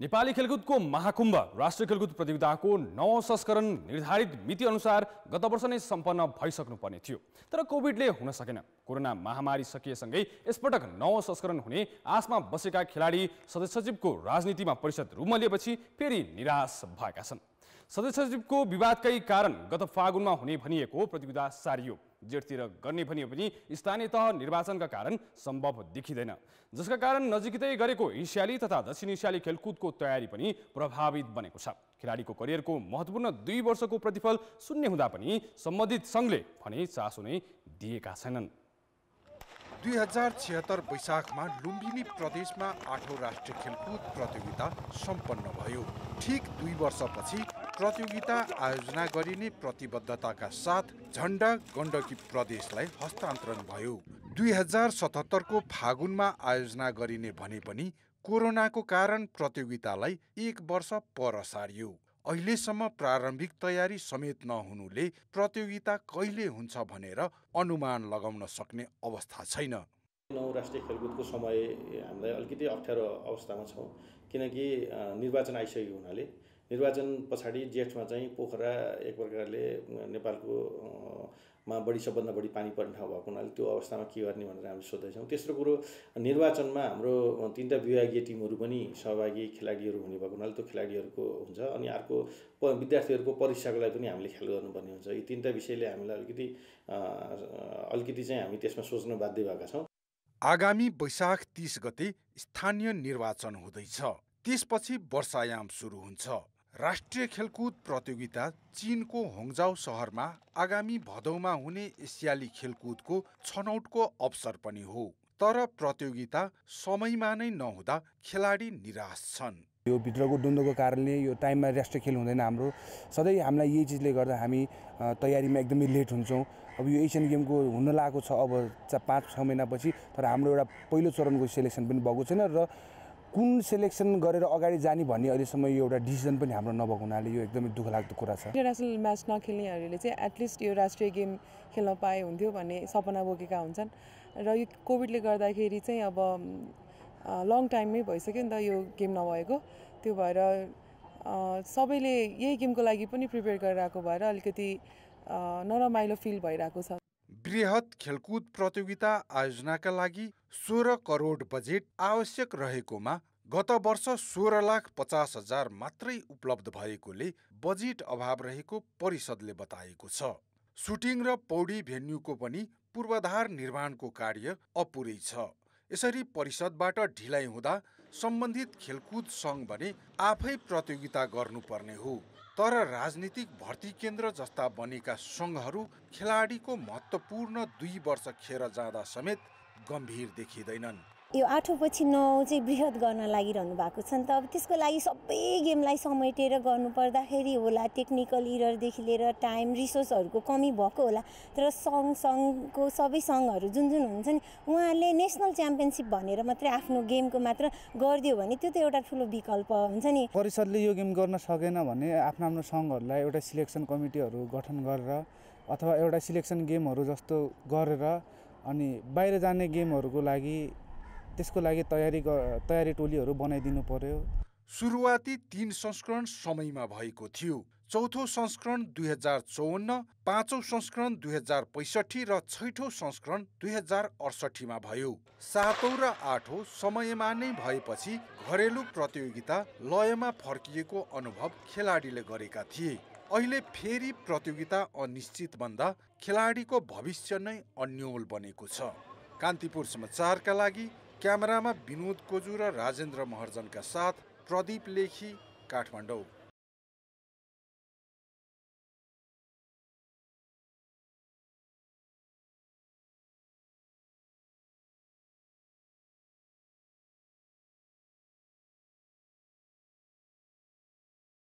नेपाली खेलकुदको महाकुम्भ राष्ट्रिय खेलकुद प्रतियोगिताको नौ संस्करण निर्धारित मितिअनुसार गत वर्ष नै सम्पन्न भइसक्नुपर्ने थियो तर कोभिडले हुन सकेन कोरोना महामारी सकिएसँगै यसपटक नौ संस्करण हुने आशमा बसेका खेलाडी सदस्य सचिवको राजनीतिमा परिषद लिएपछि फेरि निराश भएका छन् सदस्य सचिवको विवादकै कारण गत फागुनमा हुने भनिएको प्रतियोगिता सारियो जेठतिर गर्ने भनिए पनि स्थानीय तह निर्वाचनका कारण सम्भव देखिँदैन जसका कारण नजिकै गरेको एसियाली तथा दक्षिण एसियाली खेलकुदको तयारी पनि प्रभावित बनेको छ खेलाडीको करियरको महत्त्वपूर्ण दुई वर्षको प्रतिफल शून्य हुँदा पनि सम्बन्धित सङ्घले भने चासो नै दिएका छैनन् दुई हजार छिहत्तर वैशाखमा लुम्बिनी प्रदेशमा आठौँ राष्ट्रिय खेलकुद प्रतियोगिता सम्पन्न भयो ठिक दुई वर्षपछि प्रतियोगिता आयोजना गरिने प्रतिबद्धताका साथ झन्डा गण्डकी प्रदेशलाई हस्तान्तरण भयो दुई हजार सतहत्तरको फागुनमा आयोजना गरिने भने पनि कोरोनाको कारण प्रतियोगितालाई एक वर्ष पर सारियो अहिलेसम्म प्रारम्भिक तयारी समेत नहुनुले प्रतियोगिता कहिले हुन्छ भनेर अनुमान लगाउन सक्ने अवस्था छैन नौ राष्ट्रिय खेलकुदको समय हामीलाई अलिकति अप्ठ्यारो अवस्थामा छौँ किनकि निर्वाचन आइसकेको हुनाले निर्वाचन पछाडि जेठमा चाहिँ पोखरा एक प्रकारले नेपालको मा बढी सबभन्दा बढी पानी पर्ने ठाउँ भएको हुनाले त्यो अवस्थामा के गर्ने भनेर हामी सोध्दैछौँ तेस्रो कुरो निर्वाचनमा हाम्रो तिनवटा विभागीय टिमहरू पनि सहभागी खेलाडीहरू हुने भएको हुनाले त्यो खेलाडीहरूको हुन्छ अनि अर्को प विद्यार्थीहरूको परीक्षाको लागि पनि हामीले ख्याल गर्नुपर्ने हुन्छ यी तिनवटा विषयले हामीलाई अलिकति अलिकति चाहिँ हामी त्यसमा सोच्न बाध्य भएका छौँ आगामी वैशाख तिस गते स्थानीय निर्वाचन हुँदैछ त्यसपछि वर्षायाम सुरु हुन्छ राष्ट्रिय खेलकुद प्रतियोगिता चीनको होङजाउ सहरमा आगामी भदौमा हुने एसियाली खेलकुदको छनौटको अवसर पनि हो तर प्रतियोगिता समयमा नै नहुँदा खेलाडी निराश छन् यो भित्रको द्वन्द्वको कारणले यो टाइममा राष्ट्रिय खेल हुँदैन हाम्रो सधैँ हामीलाई यही चिजले गर्दा हामी तयारीमा एकदमै लेट हुन्छौँ अब यो एसियन गेमको हुन लागेको छ अब पाँच छ महिनापछि तर हाम्रो एउटा पहिलो चरणको सेलेक्सन पनि भएको छैन र कुन सेलेक्सन गरेर अगाडि जाने भन्ने अहिलेसम्म यो एउटा डिसिजन पनि हाम्रो नभएको हुनाले यो एकदमै दुःख लाग्दो कुरा छ इन्टरनेसनल म्याच नखेल्नेहरूले चाहिँ एटलिस्ट यो राष्ट्रिय गेम खेल्न पाए हुन्थ्यो भन्ने सपना बोकेका हुन्छन् र यो कोभिडले गर्दाखेरि चाहिँ अब लङ टाइममै भइसक्यो नि त यो गेम नभएको त्यो भएर सबैले यही गेमको लागि पनि प्रिपेयर गरिरहेको भएर अलिकति नरमाइलो फिल भइरहेको छ वृहत खेलकुद प्रतियोगिता आयोजनाका लागि सोह्र करोड बजेट आवश्यक रहेकोमा गत वर्ष सोह्र लाख पचास हजार मात्रै उपलब्ध भएकोले बजेट अभाव रहेको परिषदले बताएको छ सुटिङ र पौडी भेन्यूको पनि पूर्वाधार निर्माणको कार्य अपुरै छ यसरी परिषदबाट ढिलाइ हुँदा सम्बन्धित खेलकुद सङ्घ भने आफै प्रतियोगिता गर्नुपर्ने हो तर राजनीतिक भर्ती केन्द्र जस्ता बनेका सङ्घहरू खेलाडीको महत्त्वपूर्ण दुई वर्ष खेर जाँदा समेत गम्भीर देखिँदैनन् यो आठौँपछि नौ चाहिँ वृहत गर्न लागिरहनु भएको छ नि त अब त्यसको लागि सबै गेमलाई समेटेर गर्नुपर्दाखेरि होला टेक्निकल इयरदेखि लिएर टाइम रिसोर्सहरूको कमी भएको होला तर सङ्घ सङ्घको सबै सङ्घहरू जुन जुन हुन्छ नि उहाँहरूले नेसनल च्याम्पियनसिप भनेर मात्रै आफ्नो गेमको मात्र गरिदियो भने त्यो त एउटा ठुलो विकल्प हुन्छ नि परिषदले यो गेम गर्न सकेन भने आफ्नो आफ्नो सङ्घहरूलाई एउटा सिलेक्सन कमिटीहरू गठन गरेर अथवा एउटा सिलेक्सन गेमहरू जस्तो गरेर अनि बाहिर जाने गेमहरूको लागि त्यसको लागि तयारी तयारी टोलीहरू बनाइदिनु पर्यो सुरुवाती तीन संस्करण समयमा भएको थियो चौथो संस्करण दुई हजार चौवन्न पाँचौँ संस्करण दुई हजार पैँसठी र छैठौँ संस्करण दुई हजार अडसठीमा भयो सातौँ र आठौँ समयमा नै भएपछि घरेलु प्रतियोगिता लयमा फर्किएको अनुभव खेलाडीले गरेका थिए अहिले फेरि प्रतियोगिता अनिश्चित भन्दा खेलाडीको भविष्य नै अन्यल बनेको छ कान्तिपुर समाचारका लागि क्यामेरामा विनोद कोजु र राजेन्द्र महर्जनका साथ प्रदीप लेखी काठमाडौँ